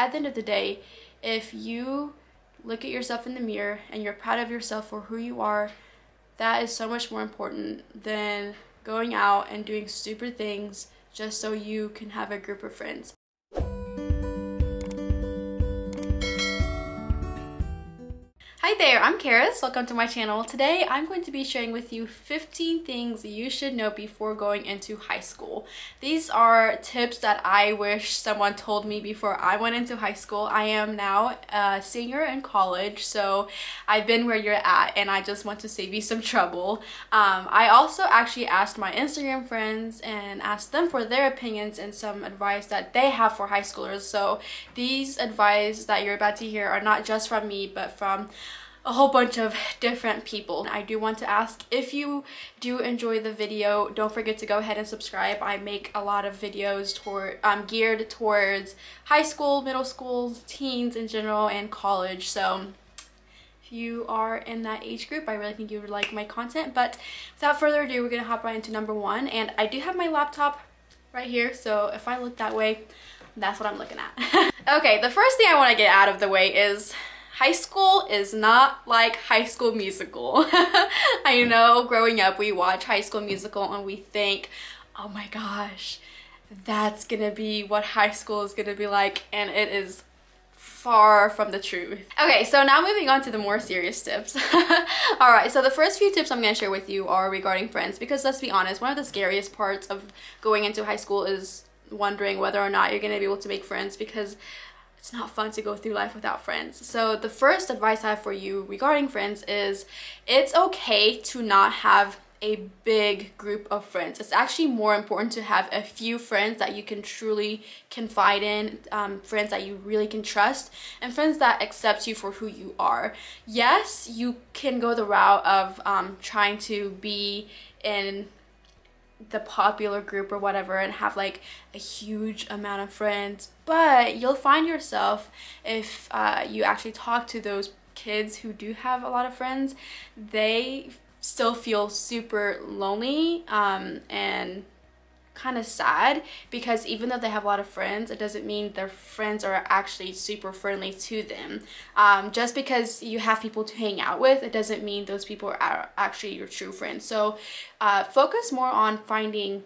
at the end of the day, if you look at yourself in the mirror and you're proud of yourself for who you are, that is so much more important than going out and doing stupid things just so you can have a group of friends. Hi there, I'm Karis. Welcome to my channel. Today I'm going to be sharing with you 15 things you should know before going into high school. These are tips that I wish someone told me before I went into high school. I am now a senior in college, so I've been where you're at and I just want to save you some trouble. Um, I also actually asked my Instagram friends and asked them for their opinions and some advice that they have for high schoolers. So these advice that you're about to hear are not just from me, but from a whole bunch of different people. I do want to ask if you do enjoy the video, don't forget to go ahead and subscribe. I make a lot of videos toward um, geared towards high school, middle school, teens in general, and college. So if you are in that age group, I really think you would like my content. But without further ado, we're gonna hop right into number one. And I do have my laptop right here, so if I look that way, that's what I'm looking at. okay, the first thing I wanna get out of the way is high school is not like high school musical. I hmm. know growing up we watch high school musical and we think, oh my gosh, that's gonna be what high school is gonna be like and it is far from the truth. Okay, so now moving on to the more serious tips. All right, so the first few tips I'm gonna share with you are regarding friends because let's be honest, one of the scariest parts of going into high school is wondering whether or not you're gonna be able to make friends because it's not fun to go through life without friends. So the first advice I have for you regarding friends is it's okay to not have a big group of friends. It's actually more important to have a few friends that you can truly confide in, um, friends that you really can trust, and friends that accept you for who you are. Yes, you can go the route of um, trying to be in the popular group or whatever and have like a huge amount of friends but you'll find yourself if uh, you actually talk to those kids who do have a lot of friends they still feel super lonely um, and kind of sad because even though they have a lot of friends, it doesn't mean their friends are actually super friendly to them. Um, just because you have people to hang out with, it doesn't mean those people are actually your true friends. So uh, focus more on finding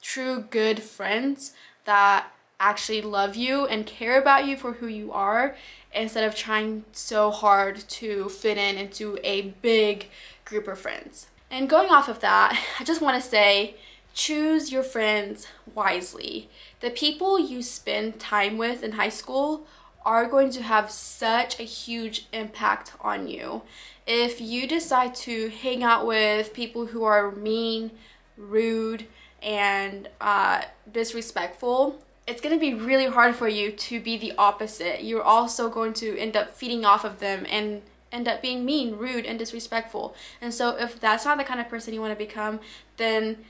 true good friends that actually love you and care about you for who you are instead of trying so hard to fit in into a big group of friends. And going off of that, I just want to say choose your friends wisely. The people you spend time with in high school are going to have such a huge impact on you. If you decide to hang out with people who are mean, rude, and uh, disrespectful, it's going to be really hard for you to be the opposite. You're also going to end up feeding off of them and end up being mean, rude, and disrespectful. And so, if that's not the kind of person you want to become, then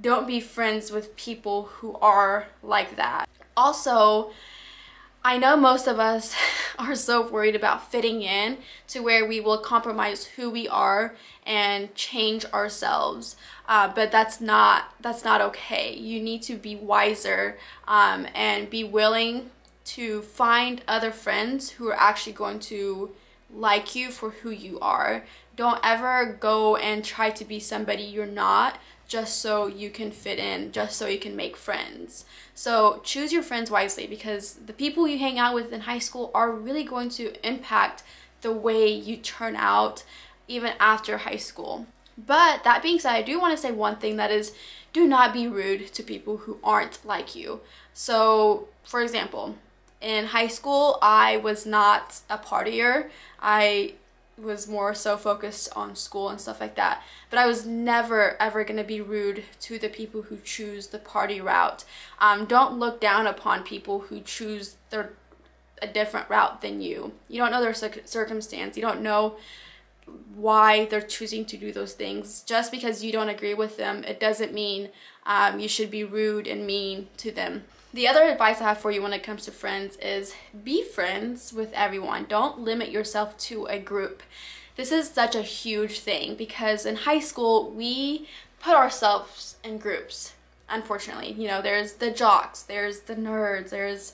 don't be friends with people who are like that. Also, I know most of us are so worried about fitting in to where we will compromise who we are and change ourselves, uh, but that's not that's not okay. You need to be wiser um, and be willing to find other friends who are actually going to like you for who you are. Don't ever go and try to be somebody you're not just so you can fit in, just so you can make friends. So choose your friends wisely because the people you hang out with in high school are really going to impact the way you turn out even after high school. But that being said, I do want to say one thing that is do not be rude to people who aren't like you. So, for example, in high school, I was not a partier. I was more so focused on school and stuff like that. But I was never ever going to be rude to the people who choose the party route. Um, don't look down upon people who choose their a different route than you. You don't know their circumstance. You don't know why they're choosing to do those things. Just because you don't agree with them, it doesn't mean um, you should be rude and mean to them. The other advice I have for you when it comes to friends is be friends with everyone. Don't limit yourself to a group. This is such a huge thing because in high school, we put ourselves in groups, unfortunately. You know, there's the jocks, there's the nerds, there's,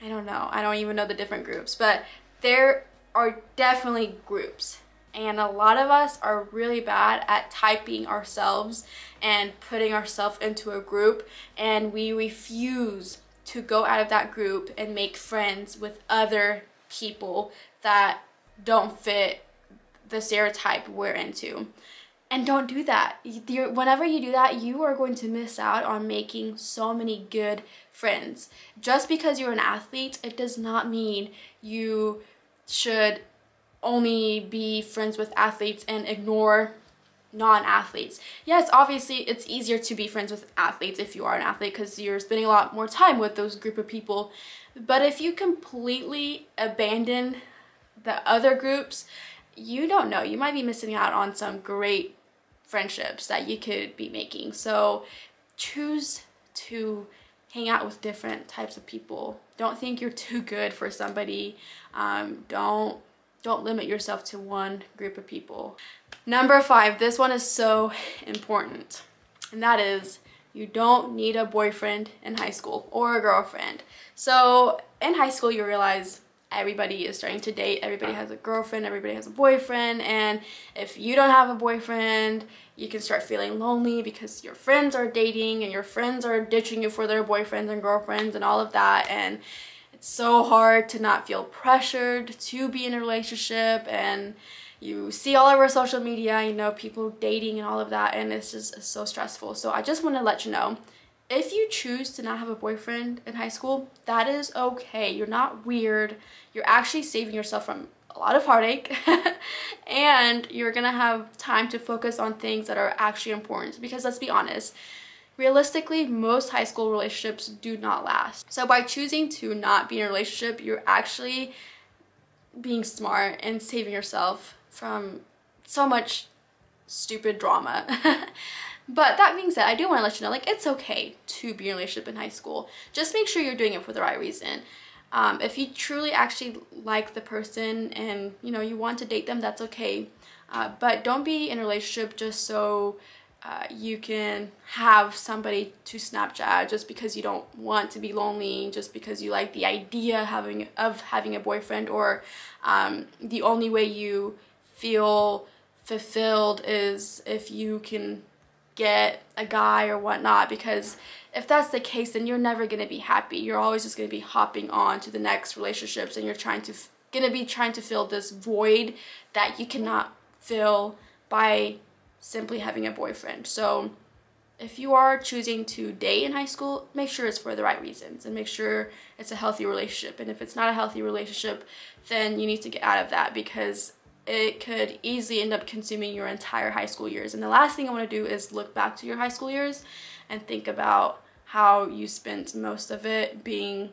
I don't know, I don't even know the different groups, but there are definitely groups and a lot of us are really bad at typing ourselves and putting ourselves into a group and we refuse to go out of that group and make friends with other people that don't fit the stereotype we're into. And don't do that. Whenever you do that, you are going to miss out on making so many good friends. Just because you're an athlete, it does not mean you should only be friends with athletes and ignore non-athletes. Yes, obviously it's easier to be friends with athletes if you are an athlete because you're spending a lot more time with those group of people. But if you completely abandon the other groups, you don't know. You might be missing out on some great friendships that you could be making. So choose to hang out with different types of people. Don't think you're too good for somebody. Um, don't don't limit yourself to one group of people. Number five, this one is so important, and that is you don't need a boyfriend in high school or a girlfriend. So in high school, you realize everybody is starting to date, everybody has a girlfriend, everybody has a boyfriend, and if you don't have a boyfriend, you can start feeling lonely because your friends are dating and your friends are ditching you for their boyfriends and girlfriends and all of that. And so hard to not feel pressured to be in a relationship and you see all of our social media, you know, people dating and all of that, and it's just so stressful. So I just want to let you know if you choose to not have a boyfriend in high school, that is okay. You're not weird. You're actually saving yourself from a lot of heartache, and you're gonna have time to focus on things that are actually important. Because let's be honest, realistically, most high school relationships do not last. So by choosing to not be in a relationship, you're actually being smart and saving yourself from so much stupid drama. but that being said, I do want to let you know, like, it's okay to be in a relationship in high school. Just make sure you're doing it for the right reason. Um, if you truly actually like the person and, you know, you want to date them, that's okay. Uh, but don't be in a relationship just so uh, you can have somebody to Snapchat just because you don't want to be lonely, just because you like the idea having of having a boyfriend, or um, the only way you feel fulfilled is if you can get a guy or whatnot. Because if that's the case, then you're never gonna be happy. You're always just gonna be hopping on to the next relationships, and you're trying to gonna be trying to fill this void that you cannot fill by simply having a boyfriend. So if you are choosing to date in high school, make sure it's for the right reasons and make sure it's a healthy relationship. And if it's not a healthy relationship, then you need to get out of that because it could easily end up consuming your entire high school years. And the last thing I want to do is look back to your high school years and think about how you spent most of it being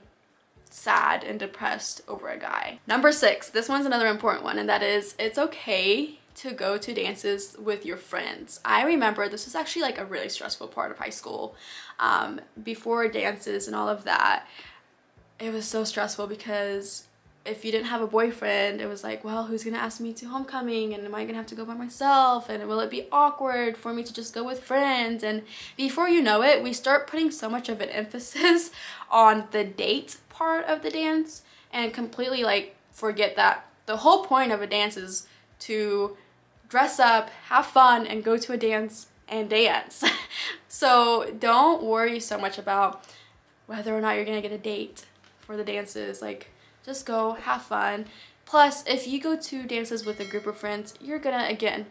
sad and depressed over a guy. Number six, this one's another important one, and that is it's okay to go to dances with your friends. I remember this was actually like a really stressful part of high school um, before dances and all of that. It was so stressful because if you didn't have a boyfriend, it was like, well, who's gonna ask me to homecoming and am I gonna have to go by myself and will it be awkward for me to just go with friends? And before you know it, we start putting so much of an emphasis on the date part of the dance and completely like forget that the whole point of a dance is to dress up, have fun, and go to a dance and dance. so don't worry so much about whether or not you're gonna get a date for the dances. Like, just go, have fun. Plus, if you go to dances with a group of friends, you're gonna, again,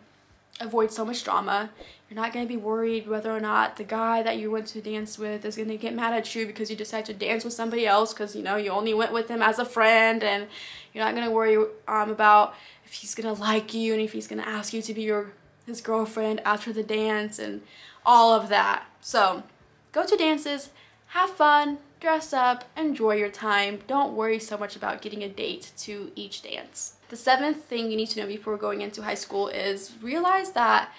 avoid so much drama. You're not going to be worried whether or not the guy that you went to dance with is going to get mad at you because you decided to dance with somebody else because, you know, you only went with him as a friend and you're not going to worry um, about if he's going to like you and if he's going to ask you to be your his girlfriend after the dance and all of that. So go to dances, have fun, dress up, enjoy your time. Don't worry so much about getting a date to each dance. The seventh thing you need to know before going into high school is realize that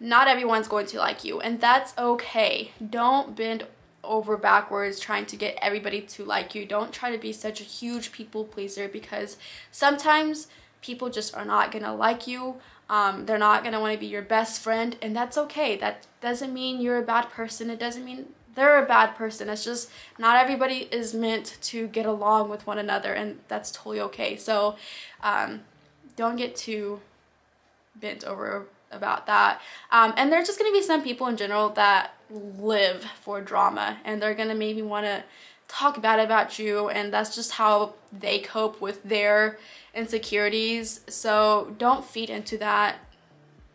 not everyone's going to like you, and that's okay. Don't bend over backwards trying to get everybody to like you. Don't try to be such a huge people pleaser because sometimes people just are not gonna like you. Um, they're not gonna want to be your best friend, and that's okay. That doesn't mean you're a bad person. It doesn't mean they're a bad person. It's just not everybody is meant to get along with one another, and that's totally okay. So, um, don't get too bent over about that. Um, and there's just going to be some people in general that live for drama and they're going to maybe want to talk bad about you and that's just how they cope with their insecurities. So don't feed into that.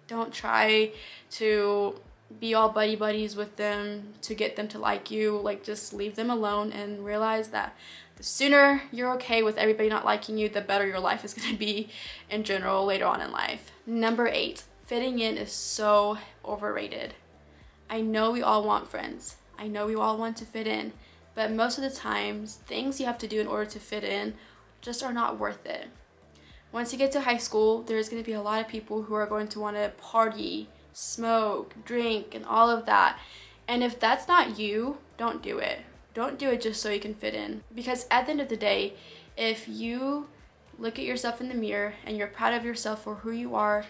Don't try to be all buddy buddies with them to get them to like you. Like just leave them alone and realize that the sooner you're okay with everybody not liking you, the better your life is going to be in general later on in life. Number 8 fitting in is so overrated. I know we all want friends. I know we all want to fit in, but most of the times, things you have to do in order to fit in just are not worth it. Once you get to high school, there's going to be a lot of people who are going to want to party, smoke, drink, and all of that. And if that's not you, don't do it. Don't do it just so you can fit in. Because at the end of the day, if you look at yourself in the mirror and you're proud of yourself for who you are,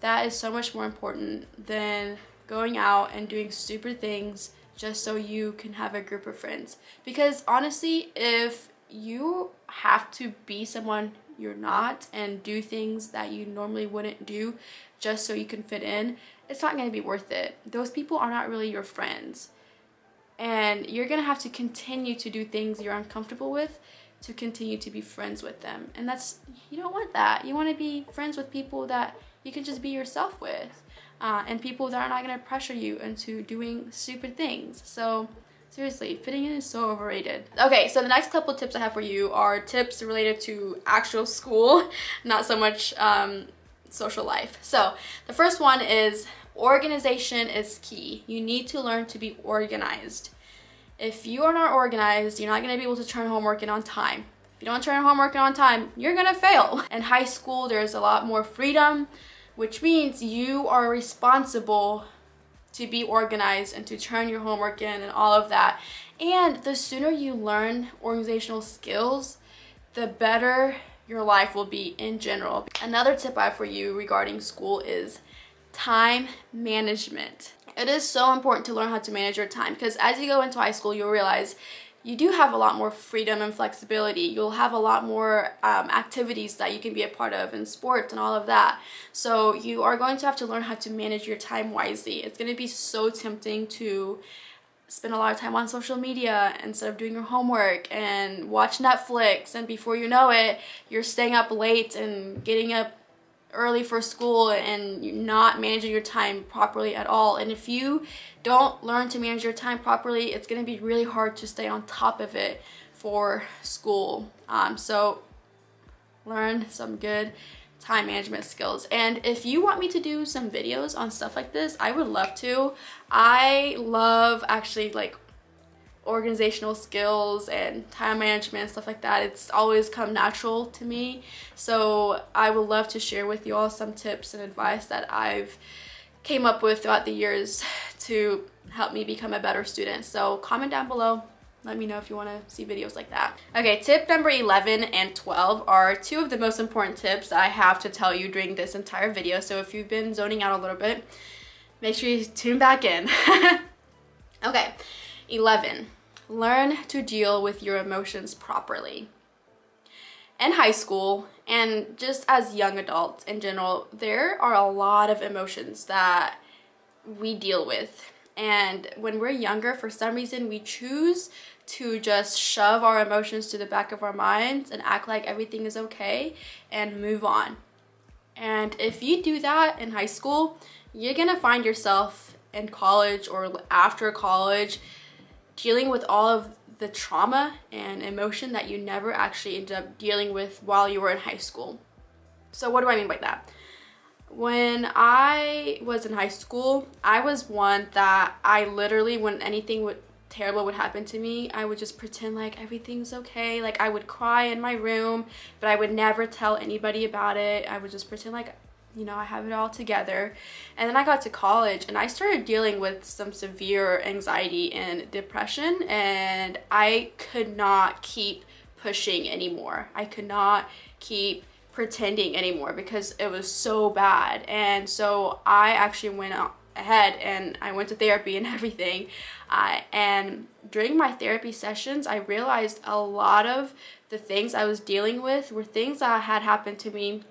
that is so much more important than going out and doing stupid things just so you can have a group of friends. Because honestly, if you have to be someone you're not and do things that you normally wouldn't do just so you can fit in, it's not going to be worth it. Those people are not really your friends. And you're going to have to continue to do things you're uncomfortable with to continue to be friends with them. And that's, you don't want that. You want to be friends with people that you can just be yourself with uh, and people that are not going to pressure you into doing stupid things. So seriously, fitting in is so overrated. Okay, so the next couple tips I have for you are tips related to actual school, not so much um, social life. So the first one is organization is key. You need to learn to be organized. If you are not organized, you're not going to be able to turn homework in on time. If you don't turn homework in on time, you're going to fail. In high school, there's a lot more freedom which means you are responsible to be organized and to turn your homework in and all of that. And the sooner you learn organizational skills, the better your life will be in general. Another tip I have for you regarding school is time management. It is so important to learn how to manage your time because as you go into high school, you'll realize you do have a lot more freedom and flexibility. You'll have a lot more um, activities that you can be a part of and sports and all of that. So you are going to have to learn how to manage your time wisely. It's going to be so tempting to spend a lot of time on social media instead of doing your homework and watch Netflix and before you know it, you're staying up late and getting up early for school and not managing your time properly at all. And if you don't learn to manage your time properly, it's going to be really hard to stay on top of it for school. Um, so learn some good time management skills. And if you want me to do some videos on stuff like this, I would love to. I love actually like organizational skills and time management stuff like that it's always come natural to me so i would love to share with you all some tips and advice that i've came up with throughout the years to help me become a better student so comment down below let me know if you want to see videos like that. Okay, tip number 11 and 12 are two of the most important tips I have to tell you during this entire video. So if you've been zoning out a little bit, make sure you tune back in. okay, 11. Learn to deal with your emotions properly. In high school, and just as young adults in general, there are a lot of emotions that we deal with. And when we're younger, for some reason, we choose to just shove our emotions to the back of our minds and act like everything is okay and move on. And if you do that in high school, you're gonna find yourself in college or after college dealing with all of the trauma and emotion that you never actually ended up dealing with while you were in high school. So what do I mean by that? When I was in high school, I was one that I literally, when anything would, terrible would happen to me, I would just pretend like everything's okay. Like I would cry in my room, but I would never tell anybody about it. I would just pretend like you know, I have it all together. And then I got to college and I started dealing with some severe anxiety and depression and I could not keep pushing anymore. I could not keep pretending anymore because it was so bad. And so I actually went ahead and I went to therapy and everything. Uh, and during my therapy sessions, I realized a lot of the things I was dealing with were things that had happened to me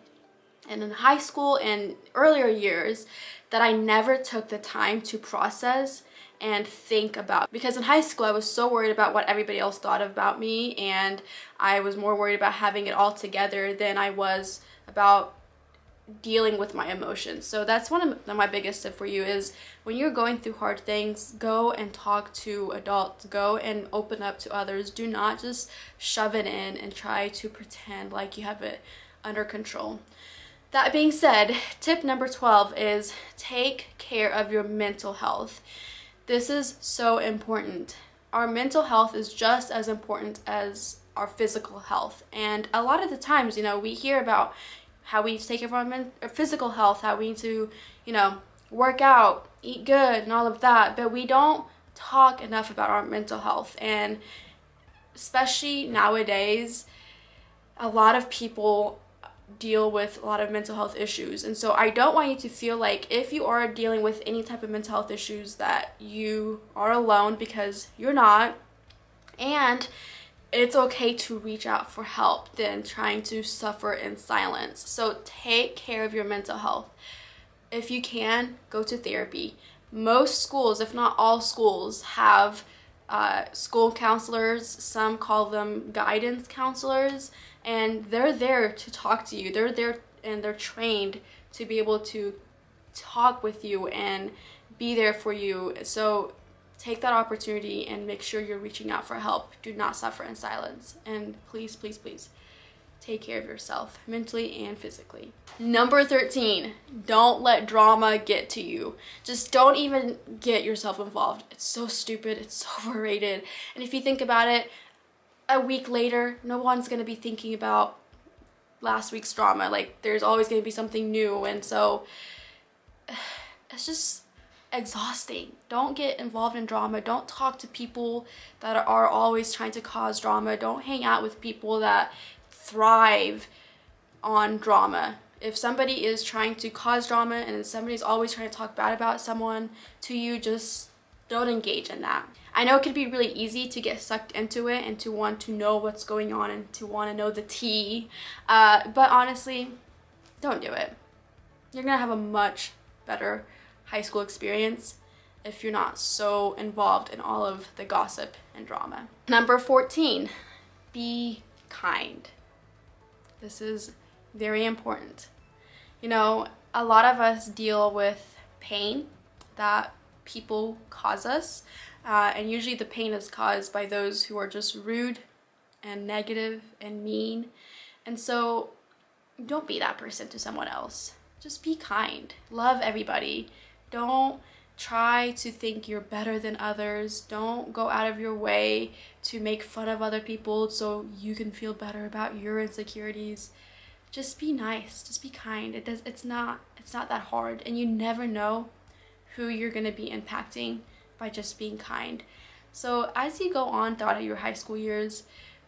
and in high school and earlier years that I never took the time to process and think about because in high school I was so worried about what everybody else thought about me and I was more worried about having it all together than I was about dealing with my emotions. So that's one of my biggest tip for you is when you're going through hard things, go and talk to adults, go and open up to others. Do not just shove it in and try to pretend like you have it under control. That being said, tip number 12 is take care of your mental health. This is so important. Our mental health is just as important as our physical health. And a lot of the times, you know, we hear about how we take care of our men- physical health, how we need to, you know, work out, eat good, and all of that, but we don't talk enough about our mental health. And especially nowadays, a lot of people deal with a lot of mental health issues. And so I don't want you to feel like if you are dealing with any type of mental health issues that you are alone because you're not. And it's okay to reach out for help than trying to suffer in silence. So take care of your mental health. If you can, go to therapy. Most schools, if not all schools, have uh, school counselors. Some call them guidance counselors and they're there to talk to you they're there and they're trained to be able to talk with you and be there for you so take that opportunity and make sure you're reaching out for help do not suffer in silence and please please please take care of yourself mentally and physically. Number 13, don't let drama get to you. Just don't even get yourself involved. It's so stupid, it's so overrated. And if you think about it, a week later, no one's going to be thinking about last week's drama. Like, there's always going to be something new. And so it's just exhausting. Don't get involved in drama. Don't talk to people that are always trying to cause drama. Don't hang out with people that thrive on drama. If somebody is trying to cause drama and somebody's always trying to talk bad about someone to you, just don't engage in that. I know it can be really easy to get sucked into it and to want to know what's going on and to want to know the tea, uh, but honestly, don't do it. You're gonna have a much better high school experience if you're not so involved in all of the gossip and drama. Number 14, be kind. This is very important. You know, a lot of us deal with pain that people cause us uh, and usually the pain is caused by those who are just rude and negative and mean. And so don't be that person to someone else. Just be kind. Love everybody. Don't try to think you're better than others. Don't go out of your way to make fun of other people so you can feel better about your insecurities. Just be nice. Just be kind. It does it's not it's not that hard and you never know who you're going to be impacting by just being kind. So as you go on throughout your high school years,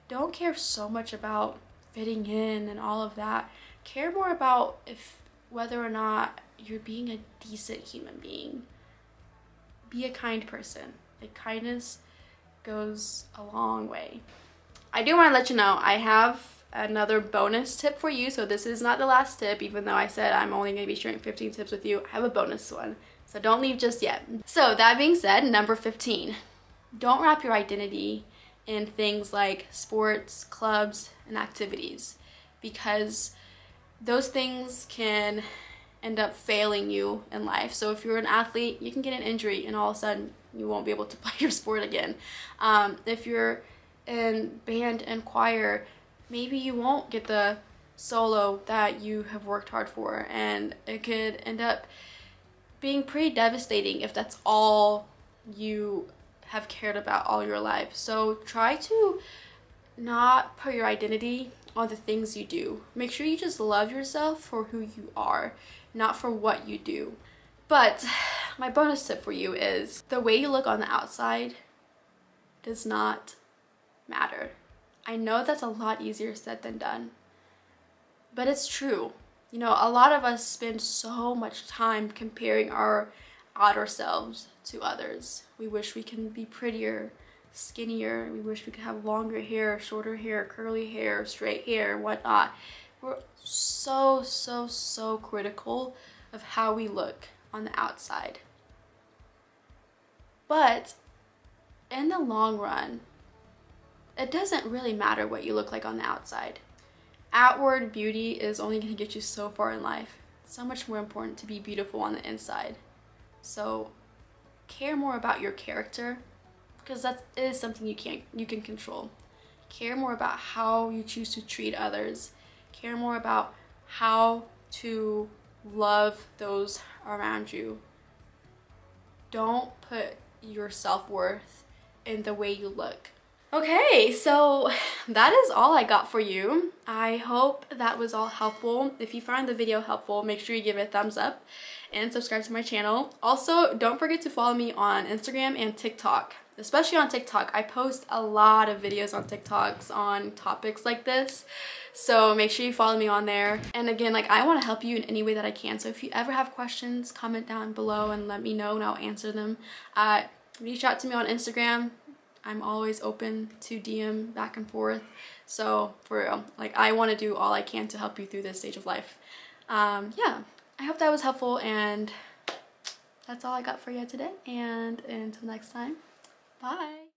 don't care so much about fitting in and all of that. Care more about if whether or not you're being a decent human being. Be a kind person. Like kindness goes a long way. I do want to let you know I have another bonus tip for you. So this is not the last tip, even though I said I'm only going to be sharing 15 tips with you. I have a bonus one. So don't leave just yet. So that being said, number 15, don't wrap your identity in things like sports, clubs, and activities because those things can end up failing you in life. So if you're an athlete, you can get an injury and all of a sudden you won't be able to play your sport again. Um, if you're in band and choir, maybe you won't get the solo that you have worked hard for and it could end up being pretty devastating if that's all you have cared about all your life. So try to not put your identity on the things you do. Make sure you just love yourself for who you are, not for what you do. But my bonus tip for you is the way you look on the outside does not matter. I know that's a lot easier said than done, but it's true. You know, a lot of us spend so much time comparing our outer selves to others. We wish we can be prettier, skinnier. We wish we could have longer hair, shorter hair, curly hair, straight hair, whatnot. We're so, so, so critical of how we look on the outside. But in the long run, it doesn't really matter what you look like on the outside outward beauty is only going to get you so far in life. It's so much more important to be beautiful on the inside. So care more about your character because that is something you can you can control. Care more about how you choose to treat others. Care more about how to love those around you. Don't put your self-worth in the way you look. Okay, so that is all I got for you. I hope that was all helpful. If you find the video helpful, make sure you give it a thumbs up and subscribe to my channel. Also, don't forget to follow me on Instagram and TikTok, especially on TikTok. I post a lot of videos on TikToks on topics like this, so make sure you follow me on there. And again, like I want to help you in any way that I can, so if you ever have questions, comment down below and let me know and I'll answer them. Uh, reach out to me on Instagram I'm always open to DM back and forth. So for real, like I want to do all I can to help you through this stage of life. Um, yeah, I hope that was helpful and that's all I got for you today. And until next time, bye.